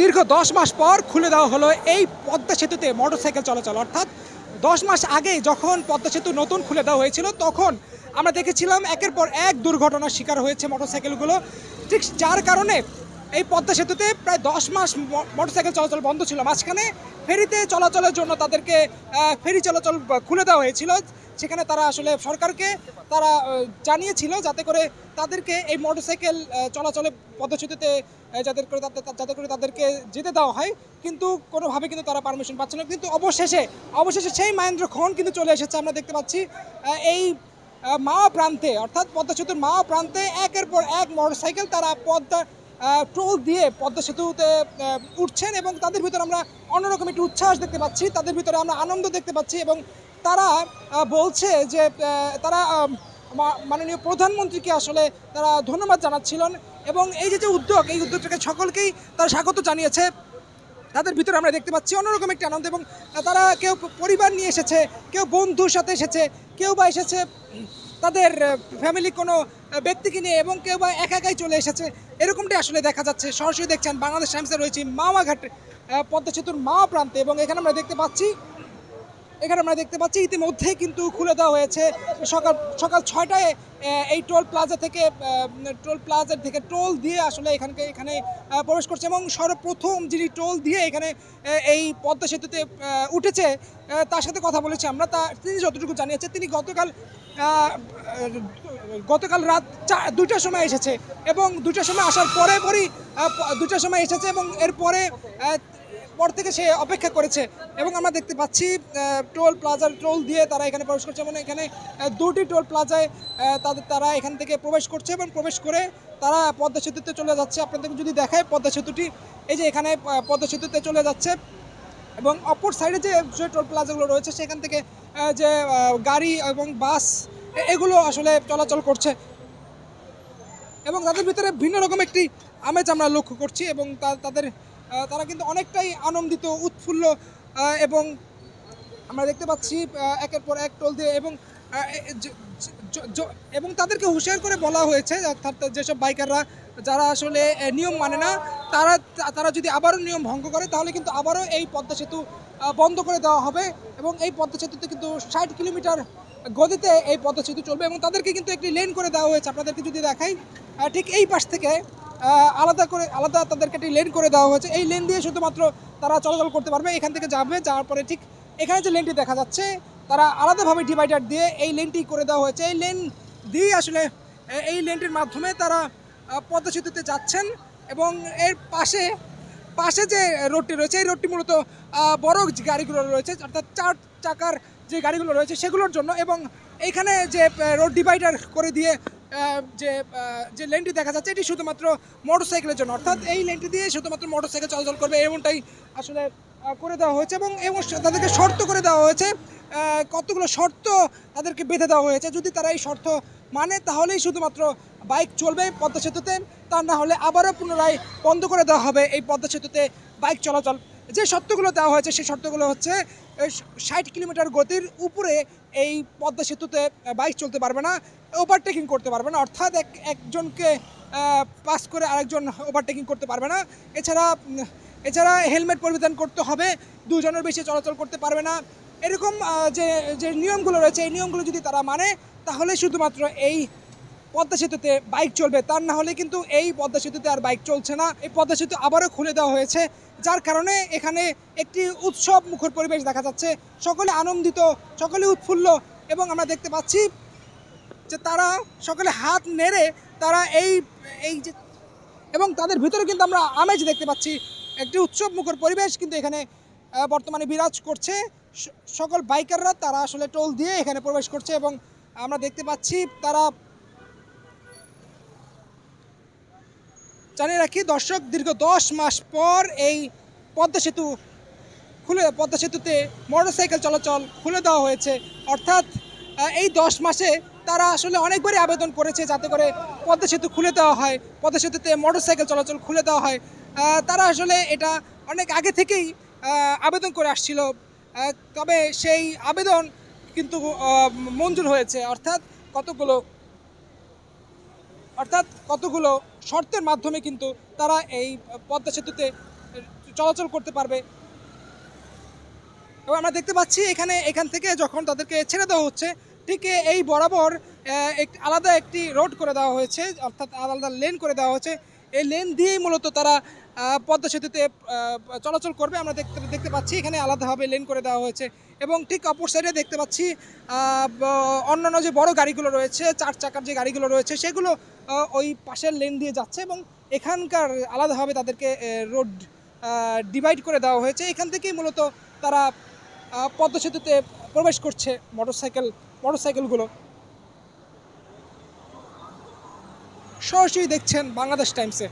দীর্ঘ দশ মাস পর খুলে দেওয়া হলো এই পদ্মা সেতুতে মোটরসাইকেল চলাচল অর্থাৎ দশ মাস আগে যখন পদ্মা সেতু নতুন খুলে দেওয়া হয়েছিল তখন আমরা দেখেছিলাম একের পর এক দুর্ঘটনার শিকার হয়েছে মোটরসাইকেলগুলো ঠিক যার কারণে এই পদ্মা সেতুতে প্রায় দশ মাস মোটরসাইকেল চলাচল বন্ধ ছিল মাঝখানে ফেরিতে চলাচলের জন্য তাদেরকে ফেরি চলাচল খুলে দেওয়া হয়েছিল সেখানে তারা আসলে সরকারকে তারা জানিয়েছিল যাতে করে তাদেরকে এই মোটরসাইকেল চলাচলে পদচ্যুতিতে যাদের করে যাতে করে তাদেরকে যেতে দেওয়া হয় কিন্তু কোনোভাবে কিন্তু তারা পারমিশন পাচ্ছে না কিন্তু অবশেষে অবশেষে সেই মহেন্দ্র খন কিন্তু চলে এসেছে আমরা দেখতে পাচ্ছি এই মাওয়া প্রান্তে অর্থাৎ পদ্মসেতুর মা মাওয়া প্রান্তে একের পর এক মোটরসাইকেল তারা পদ্মা টোল দিয়ে পদ্মা সেতুতে উঠছেন এবং তাদের ভিতরে আমরা অন্যরকম একটি উচ্ছ্বাস দেখতে পাচ্ছি তাদের ভিতরে আমরা আনন্দ দেখতে পাচ্ছি এবং তারা বলছে যে তারা মাননীয় প্রধানমন্ত্রীকে আসলে তারা ধন্যবাদ জানাচ্ছিলেন এবং এই যে যে উদ্যোগ এই উদ্যোগটাকে সকলকেই তারা স্বাগত জানিয়েছে তাদের ভিতরে আমরা দেখতে পাচ্ছি অন্যরকম একটি আনন্দ এবং তারা কেউ পরিবার নিয়ে এসেছে কেউ বন্ধুর সাথে এসেছে কেউ বা এসেছে তাদের ফ্যামিলি কোনো ব্যক্তিকে নিয়ে এবং কেউ বা একা একাই চলে এসেছে এরকমটাই আসলে দেখা যাচ্ছে সরাসরি দেখছেন বাংলাদেশ টাইমসে রয়েছে মামাঘাট পদ্মা সেতুর মাওয়া প্রান্তে এবং এখানে আমরা দেখতে পাচ্ছি এখানে আমরা দেখতে পাচ্ছি ইতিমধ্যে কিন্তু খুলে দেওয়া হয়েছে সকাল সকাল ছয়টায় এই টোল প্লাজা থেকে টোল প্লাজা থেকে টোল দিয়ে আসলে এখানকে এখানে প্রবেশ করছে এবং সর্বপ্রথম যিনি টোল দিয়ে এখানে এই পদ্মা সেতুতে উঠেছে তার সাথে কথা বলেছি আমরা তা তিনি যতটুকু জানিয়েছে তিনি গতকাল গতকাল রাত চা দুটার সময় এসেছে এবং দুটার সময় আসার পরে পরই দুটার সময় এসেছে এবং এরপরে পর থেকে সে অপেক্ষা করেছে এবং আমরা দেখতে পাচ্ছি টোল প্লাজার টোল দিয়ে তারা এখানে প্রবেশ করছে এবং এখানে দুটি টোল প্লাজায় তাদের তারা এখান থেকে প্রবেশ করছে এবং প্রবেশ করে তারা পদ্মা সেতুতে চলে যাচ্ছে আপনাদেরকে যদি দেখায় পদ্মা সেতুটি এই যে এখানে পদ্মা সেতুতে চলে যাচ্ছে এবং অপর সাইডে যে টোল প্লাজাগুলো রয়েছে সেখান থেকে যে গাড়ি এবং বাস এগুলো আসলে চলাচল করছে এবং তাদের ভিতরে ভিন্ন রকম একটি আমেজ আমরা লক্ষ্য করছি এবং তাদের তারা কিন্তু অনেকটাই আনন্দিত উৎফুল্ল এবং আমরা দেখতে পাচ্ছি একের পর এক টোল দিয়ে এবং এবং তাদেরকে হুঁশিয়ার করে বলা হয়েছে অর্থাৎ যেসব বাইকাররা যারা আসলে নিয়ম মানে না তারা তারা যদি আবারও নিয়ম ভঙ্গ করে তাহলে কিন্তু আবারও এই পদ্মা সেতু বন্ধ করে দেওয়া হবে এবং এই পদ্মা সেতুতে কিন্তু ষাট কিলোমিটার গদিতে এই পদ্মা সেতু চলবে এবং তাদেরকে কিন্তু একটি লেন করে দেওয়া হয়েছে আপনাদেরকে যদি দেখাই ঠিক এই পাশ থেকে আলাদা করে আলাদা তাদেরকে একটি লেন করে দেওয়া হয়েছে এই লেন দিয়ে শুধুমাত্র তারা চলাচল করতে পারবে এখান থেকে যাবে যাওয়ার পরে ঠিক এখানে যে লেনটি দেখা যাচ্ছে তারা আলাদাভাবে ডিভাইডার দিয়ে এই লেনটি করে দেওয়া হয়েছে এই লেন দিয়ে আসলে এই লেনটির মাধ্যমে তারা পদ্মা যাচ্ছেন এবং এর পাশে পাশে যে রোডটি রয়েছে এই রোডটি মূলত বড় গাড়িগুলো রয়েছে অর্থাৎ চার চাকার যে গাড়িগুলো রয়েছে সেগুলোর জন্য এবং এইখানে যে রোড ডিভাইডার করে দিয়ে যে যে লেনটি দেখা যাচ্ছে এটি শুধুমাত্র মোটরসাইকেলের জন্য অর্থাৎ এই লেনটি দিয়ে শুধুমাত্র মোটরসাইকেল চলাচল করবে এমনটাই আসলে করে দেওয়া হয়েছে এবং এবং তাদেরকে শর্ত করে দেওয়া হয়েছে কতগুলো শর্ত তাদেরকে বেঁধে দেওয়া হয়েছে যদি তারা এই শর্ত মানে তাহলেই শুধুমাত্র বাইক চলবে পদ্মা সেতুতে তা না হলে আবারও পুনরায় বন্ধ করে দেওয়া হবে এই পদ্মা সেতুতে বাইক চলাচল যে শর্তগুলো দেওয়া হয়েছে সেই শর্তগুলো হচ্ছে ষাট কিলোমিটার গতির উপরে এই পদ্মা সেতুতে বাইক চলতে পারবে না ওভারটেকিং করতে পারবে না অর্থাৎ এক একজনকে পাস করে আরেকজন ওভারটেকিং করতে পারবে না এছাড়া এছাড়া হেলমেট পরিবর্তন করতে হবে দুজনের বেশি চলাচল করতে পারবে না এরকম যে যে নিয়মগুলো রয়েছে এই নিয়মগুলো যদি তারা মানে তাহলে শুধুমাত্র এই পদ্মা সেতুতে বাইক চলবে তার না হলে কিন্তু এই পদ্মা সেতুতে আর বাইক চলছে না এই পদ্মা সেতু আবারও খুলে দেওয়া হয়েছে যার কারণে এখানে একটি উৎসব মুখর পরিবেশ দেখা যাচ্ছে সকলে আনন্দিত সকলে উৎফুল্ল এবং আমরা দেখতে পাচ্ছি যে তারা সকালে হাত নেড়ে তারা এই এই যে এবং তাদের ভিতরে কিন্তু আমরা আমেজ দেখতে পাচ্ছি একটি উৎসব মুখর পরিবেশ কিন্তু এখানে বর্তমানে বিরাজ করছে সকল বাইকাররা তারা আসলে টোল দিয়ে এখানে প্রবেশ করছে এবং আমরা দেখতে পাচ্ছি তারা জানিয়ে রাখি দর্শক দীর্ঘ দশ মাস পর এই পদ্মা সেতু খুলে পদ্মা সেতুতে মোটরসাইকেল চলাচল খুলে দেওয়া হয়েছে অর্থাৎ এই দশ মাসে তারা আসলে অনেকবারই আবেদন করেছে যাতে করে পদ্মা সেতু খুলে দেওয়া হয় পদ্মা সেতুতে মোটরসাইকেল চলাচল খুলে দেওয়া হয় তারা আসলে এটা অনেক আগে থেকেই আবেদন করে আসছিল তবে সেই আবেদন কিন্তু মঞ্জুর হয়েছে অর্থাৎ কতগুলো অর্থাৎ কতগুলো শর্তের মাধ্যমে কিন্তু তারা এই পদ্মা সেতুতে চলাচল করতে পারবে এবং আমরা দেখতে পাচ্ছি এখানে এখান থেকে যখন তাদেরকে ছেড়ে দেওয়া হচ্ছে ঠিক এই বরাবর একটি আলাদা একটি রোড করে দেওয়া হয়েছে অর্থাৎ আলাদা লেন করে দেওয়া হয়েছে এই লেন দিয়েই মূলত তারা পদ্মা সেতুতে চলাচল করবে আমরা দেখতে দেখতে পাচ্ছি এখানে আলাদাভাবে লেন করে দেওয়া হয়েছে এবং ঠিক অপর সাইডে দেখতে পাচ্ছি অন্যান্য যে বড় গাড়িগুলো রয়েছে চার চাকার যে গাড়িগুলো রয়েছে সেগুলো ওই পাশের লেন দিয়ে যাচ্ছে এবং এখানকার আলাদাভাবে তাদেরকে রোড ডিভাইড করে দেওয়া হয়েছে এখান থেকেই মূলত তারা পদ্মা সেতুতে প্রবেশ করছে মোটরসাইকেল মোটরসাইকেলগুলো সরাসরি দেখছেন বাংলাদেশ টাইমসে